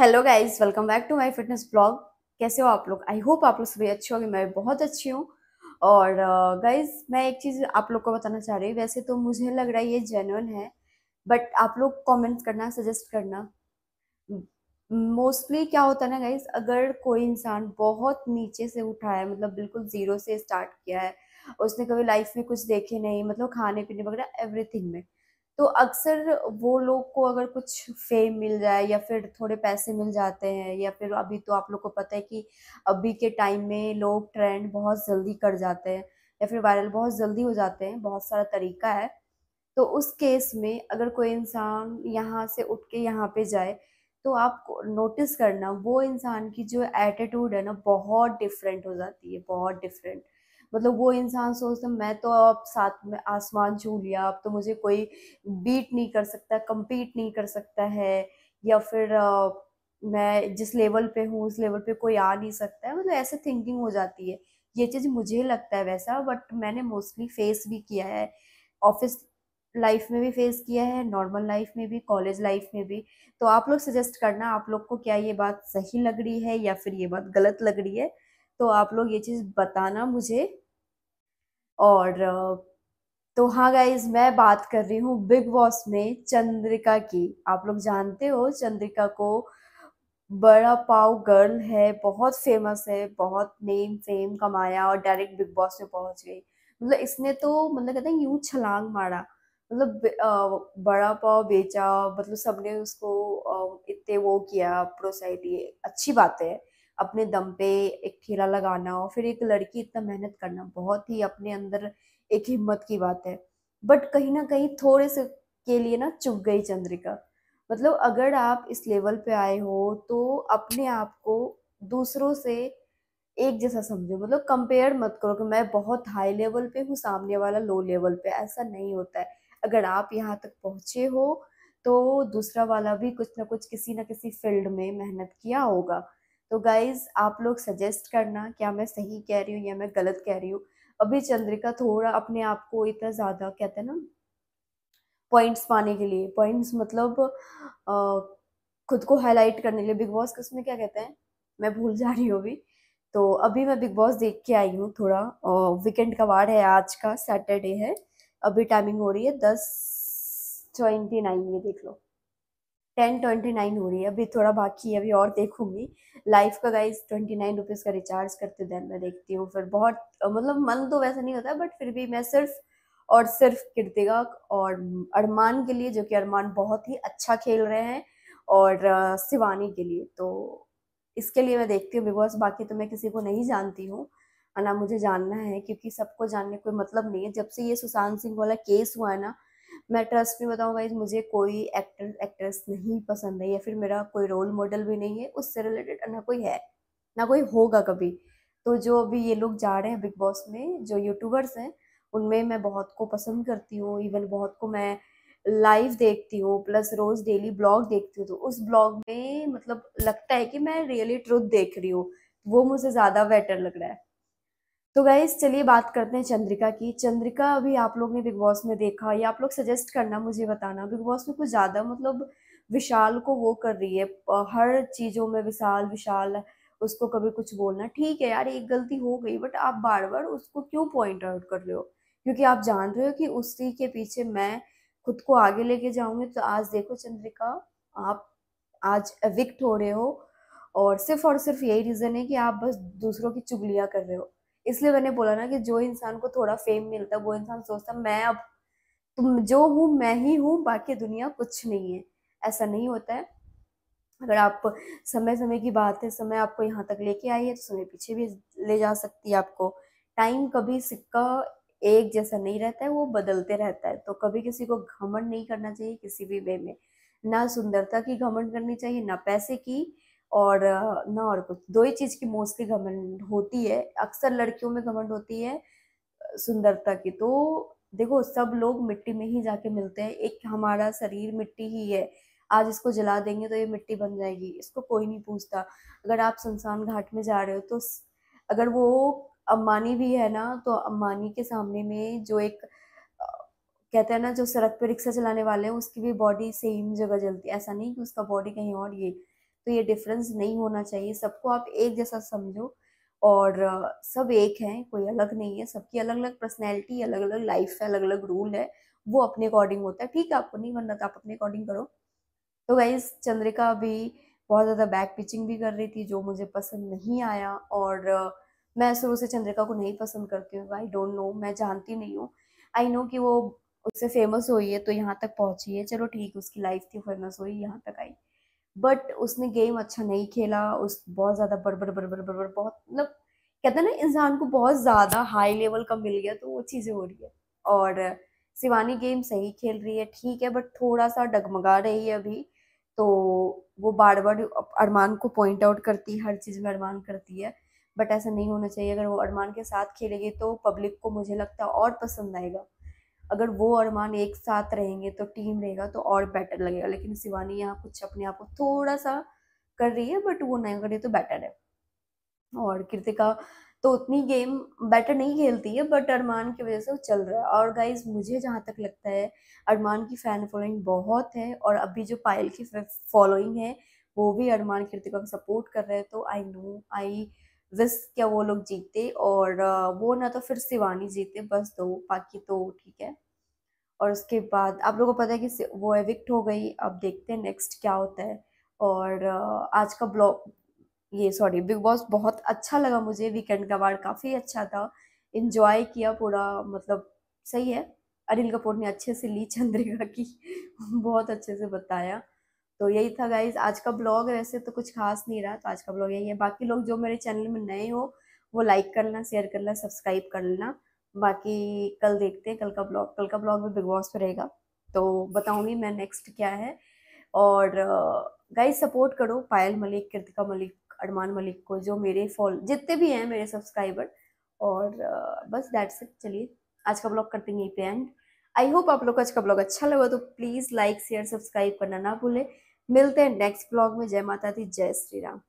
hello guys welcome back to my fitness blog कैसे हो आप लोग आई होप आप लोग सभी अच्छे होंगे मैं बहुत अच्छी हूँ और गाइस uh, मैं एक चीज़ आप लोग को बताना चाह रही हूँ वैसे तो मुझे लग रहा है ये जेनुअन है बट आप लोग कमेंट करना सजेस्ट करना मोस्टली क्या होता है ना गाइज अगर कोई इंसान बहुत नीचे से उठा है मतलब बिल्कुल ज़ीरो से स्टार्ट किया है उसने कभी लाइफ में कुछ देखे नहीं मतलब खाने पीने वगैरह एवरीथिंग में तो अक्सर वो लोग को अगर कुछ फेम मिल जाए या फिर थोड़े पैसे मिल जाते हैं या फिर अभी तो आप लोग को पता है कि अभी के टाइम में लोग ट्रेंड बहुत जल्दी कर जाते हैं या फिर वायरल बहुत जल्दी हो जाते हैं बहुत सारा तरीका है तो उस केस में अगर कोई इंसान यहाँ से उठ के यहाँ पे जाए तो आप नोटिस करना वो इंसान की जो एटीट्यूड है ना बहुत डिफरेंट हो जाती है बहुत डिफरेंट मतलब वो इंसान सोचता मैं तो अब साथ में आसमान छू लिया अब तो मुझे कोई बीट नहीं कर सकता कम्पीट नहीं कर सकता है या फिर आ, मैं जिस लेवल पे हूँ उस लेवल पे कोई आ नहीं सकता है मतलब ऐसे थिंकिंग हो जाती है ये चीज़ मुझे लगता है वैसा बट मैंने मोस्टली फेस भी किया है ऑफिस लाइफ में भी फेस किया है नॉर्मल लाइफ में भी कॉलेज लाइफ में भी तो आप लोग सजेस्ट करना आप लोग को क्या ये बात सही लग रही है या फिर ये बात गलत लग रही है तो आप लोग ये चीज़ बताना मुझे और तो हाँ गाइज मैं बात कर रही हूँ बिग बॉस में चंद्रिका की आप लोग जानते हो चंद्रिका को बड़ा पाव गर्ल है बहुत फेमस है बहुत नेम फेम कमाया और डायरेक्ट बिग बॉस में पहुंच गई मतलब इसने तो मतलब कहते हैं यूं छलांग मारा मतलब बड़ा पाव बेचा मतलब सबने उसको इतने वो किया प्रोसाइटी अच्छी बात है अपने दम पे एक ठेला लगाना और फिर एक लड़की इतना मेहनत करना बहुत ही अपने अंदर एक हिम्मत की बात है बट कहीं ना कहीं थोड़े से के लिए ना चुप गई चंद्रिका मतलब अगर आप इस लेवल पे आए हो तो अपने आप को दूसरों से एक जैसा समझो मतलब कंपेयर मत करो कि मैं बहुत हाई लेवल पे हूँ सामने वाला लो लेवल पे ऐसा नहीं होता है अगर आप यहाँ तक पहुँचे हो तो दूसरा वाला भी कुछ ना कुछ किसी ना किसी फील्ड में मेहनत किया होगा तो गाइज़ आप लोग सजेस्ट करना क्या मैं सही कह रही हूँ या मैं गलत कह रही हूँ अभी चंद्रिका थोड़ा अपने आप को इतना ज़्यादा कहते हैं ना पॉइंट्स पाने के लिए पॉइंट्स मतलब आ, खुद को हाईलाइट करने के लिए बिग बॉस उसमें क्या कहते हैं मैं भूल जा रही हूँ अभी तो अभी मैं बिग बॉस देख के आई हूँ थोड़ा वीकेंड का वार है आज का सैटरडे है अभी टाइमिंग हो रही है दस ट्वेंटी नाइन ये देख लो टेन ट्वेंटी नाइन हो रही है अभी थोड़ा बाकी है अभी और देखूंगी लाइफ का गाइज ट्वेंटी नाइन रुपीज़ का रिचार्ज करते दिन मैं देखती हूँ फिर बहुत मतलब मन तो वैसा नहीं होता बट फिर भी मैं सिर्फ और सिर्फ कीर्तिगा और अरमान के लिए जो कि अरमान बहुत ही अच्छा खेल रहे हैं और शिवानी के लिए तो इसके लिए मैं देखती हूँ बिकॉज बाकी तो मैं किसी को नहीं जानती हूँ ना मुझे जानना है क्योंकि सबको जानने कोई मतलब नहीं है जब से ये सुशांत सिंह वाला केस हुआ है ना मैं ट्रस्ट में बताऊँगा इस मुझे कोई एक्टर एक्ट्रेस नहीं पसंद है या फिर मेरा कोई रोल मॉडल भी नहीं है उससे रिलेटेड ना कोई है ना कोई होगा कभी तो जो अभी ये लोग जा रहे हैं बिग बॉस में जो यूट्यूबर्स हैं उनमें मैं बहुत को पसंद करती हूँ इवन बहुत को मैं लाइव देखती हूँ प्लस रोज़ डेली ब्लॉग देखती हूँ तो उस ब्लॉग में मतलब लगता है कि मैं रियली ट्रूथ देख रही हूँ वो मुझे ज़्यादा बेटर लग रहा है तो गाइज चलिए बात करते हैं चंद्रिका की चंद्रिका अभी आप लोग ने बिग बॉस में देखा या आप लोग सजेस्ट करना मुझे बताना बिग बॉस में कुछ ज़्यादा मतलब विशाल को वो कर रही है हर चीज़ों में विशाल विशाल उसको कभी कुछ बोलना ठीक है यार एक गलती हो गई बट आप बार बार उसको क्यों पॉइंट आउट कर रहे हो क्योंकि आप जान रहे हो कि उसी के पीछे मैं खुद को आगे लेके जाऊंगी तो आज देखो चंद्रिका आप आज एविक्ट हो रहे हो और सिर्फ और सिर्फ यही रीज़न है कि आप बस दूसरों की चुगलियाँ कर रहे हो इसलिए मैंने बोला ना कि जो इंसान को थोड़ा फेम मिलता है वो इंसान सोचता मैं अब तुम जो हूँ मैं ही हूँ बाकी दुनिया कुछ नहीं है ऐसा नहीं होता है अगर आप समय समय की बात है समय आपको यहाँ तक लेके आई है तो समय पीछे भी ले जा सकती है आपको टाइम कभी सिक्का एक जैसा नहीं रहता है वो बदलते रहता है तो कभी किसी को घमंड नहीं करना चाहिए किसी भी वे में ना सुंदरता की घमंड करनी चाहिए ना पैसे की और ना और कुछ दो ही चीज़ की मोस्टली घमंड होती है अक्सर लड़कियों में घमंड होती है सुंदरता की तो देखो सब लोग मिट्टी में ही जाके मिलते हैं एक हमारा शरीर मिट्टी ही है आज इसको जला देंगे तो ये मिट्टी बन जाएगी इसको कोई नहीं पूछता अगर आप शमशान घाट में जा रहे हो तो अगर वो अम्बानी भी है ना तो अम्बानी के सामने में जो एक कहते हैं ना जो सड़क पर रिक्शा चलाने वाले हैं उसकी भी बॉडी सेम जगह जलती है ऐसा नहीं कि उसका बॉडी कहीं और ये तो ये डिफरेंस नहीं होना चाहिए सबको आप एक जैसा समझो और सब एक हैं कोई अलग नहीं है सबकी अलग अलग पर्सनैलिटी अलग अलग लाइफ है अलग अलग रूल है वो अपने अकॉर्डिंग होता है ठीक है आपको नहीं बनना था आप अपने अकॉर्डिंग करो तो वही चंद्रिका अभी बहुत ज़्यादा बैक पिचिंग भी कर रही थी जो मुझे पसंद नहीं आया और मैं शुरू से चंद्रिका को नहीं पसंद करती हूँ आई डोंट नो मैं जानती नहीं हूँ आई नो कि वो उससे फेमस हुई है तो यहाँ तक पहुँची है चलो ठीक उसकी लाइफ थी फेमस हुई यहाँ तक आई बट उसने गेम अच्छा नहीं खेला उस बहुत ज़्यादा बड़बड़ बड़बड़ बड़बड़ बहुत मतलब कहते हैं ना इंसान को बहुत ज़्यादा हाई लेवल का मिल गया तो वो चीज़ें हो रही है और शिवानी गेम सही खेल रही है ठीक है बट थोड़ा सा डगमगा रही है अभी तो वो बार बार अरमान को पॉइंट आउट करती है हर चीज़ में अरमान करती है बट ऐसा नहीं होना चाहिए अगर वो अरमान के साथ खेलेगी तो पब्लिक को मुझे लगता है और पसंद आएगा अगर वो अरमान एक साथ रहेंगे तो टीम रहेगा तो और बेटर लगेगा लेकिन शिवानी यहाँ कुछ अपने आप को थोड़ा सा कर रही है बट वो नहीं कर रही तो बेटर है और कृतिका तो उतनी गेम बेटर नहीं खेलती है बट अरमान की वजह से वो चल रहा है और गाइज मुझे जहाँ तक लगता है अरमान की फ़ैन फॉलोइंग बहुत है और अभी जो पायल की फॉलोइंग है वो भी अरमान कृतिका को सपोर्ट कर रहे हैं तो आई नो आई विस क्या वो लोग जीते और वो ना तो फिर सिवानी जीते बस दो बाकी तो ठीक है और उसके बाद आप लोगों को पता है कि वो एविक्ट हो गई अब देखते हैं नेक्स्ट क्या होता है और आज का ब्लॉग ये सॉरी बिग बॉस बहुत अच्छा लगा मुझे वीकेंड का बार काफ़ी अच्छा था इन्जॉय किया पूरा मतलब सही है अनिल कपूर ने अच्छे से ली चंद्रिका की बहुत अच्छे से बताया तो यही था गाइज आज का ब्लॉग वैसे तो कुछ खास नहीं रहा तो आज का ब्लॉग यही है बाकी लोग जो मेरे चैनल में नए हो वो लाइक कर लेना शेयर कर लेना सब्सक्राइब कर लेना बाकी कल देखते हैं कल का ब्लॉग कल का ब्लॉग भी बिग बॉस पर रहेगा तो बताऊँगी मैं नेक्स्ट क्या है और गाइज सपोर्ट करो पायल मलिक कृतिका मलिक अरमान मलिक को जो मेरे फॉल जितने भी हैं मेरे सब्सक्राइबर और बस डैट से चलिए आज का ब्लॉग करते हैं यहीं पे एंड आई होप आप लोग को आज का ब्लॉग अच्छा लगा तो प्लीज़ लाइक शेयर सब्सक्राइब करना ना भूलें मिलते हैं नेक्स्ट ब्लॉग में जय माता दी जय श्री राम